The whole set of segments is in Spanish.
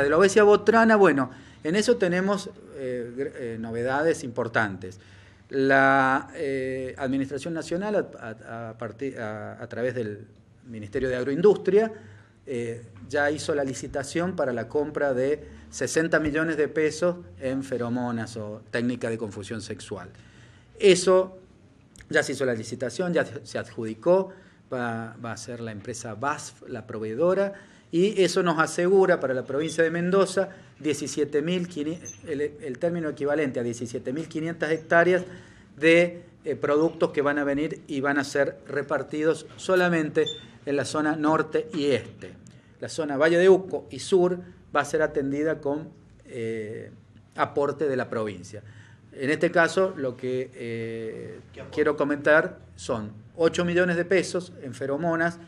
de la obesidad botrana, bueno, en eso tenemos eh, eh, novedades importantes. La eh, Administración Nacional, a, través del Ministerio de Agroindustria, ya hizo la licitación para la compra de 60 millones de pesos en feromonas o técnica de confusión sexual. Eso ya se hizo la licitación, ya se adjudicó, va, va a ser la empresa BASF, la proveedora, y eso nos asegura para la provincia de Mendoza 17 el, término equivalente a 17.500 hectáreas de eh, productos que van a venir y van a ser repartidos solamente en la zona norte y este. La zona Valle de Uco y Sur va a ser atendida con eh, aporte de la provincia. En este caso, lo que eh, quiero comentar son 8 millones de pesos en feromonas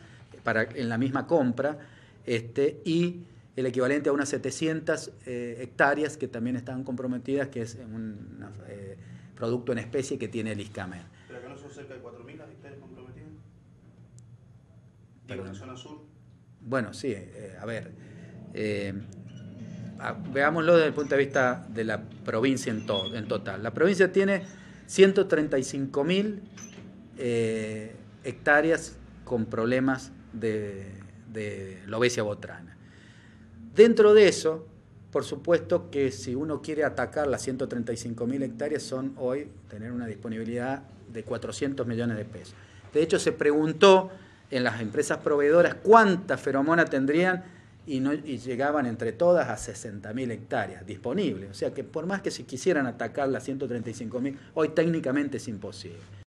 para, en la misma compra, este, y el equivalente a unas 700 eh, hectáreas que también están comprometidas, que es un eh, producto en especie que tiene el ISCAMER. ¿Pero acá no son cerca de 4.000 hectáreas comprometidas? en la zona sur? Bueno, sí, eh, a ver, veámoslo desde el punto de vista de la provincia en, en total. La provincia tiene 135.000 hectáreas con problemas de de Lobesia Botrana. Dentro de eso, por supuesto que si uno quiere atacar las 135.000 hectáreas, son hoy tener una disponibilidad de 400 millones de pesos. De hecho, se preguntó en las empresas proveedoras cuántas feromonas tendrían y, llegaban entre todas a 60.000 hectáreas disponibles. O sea que por más que se quisieran atacar las 135.000, hoy técnicamente es imposible.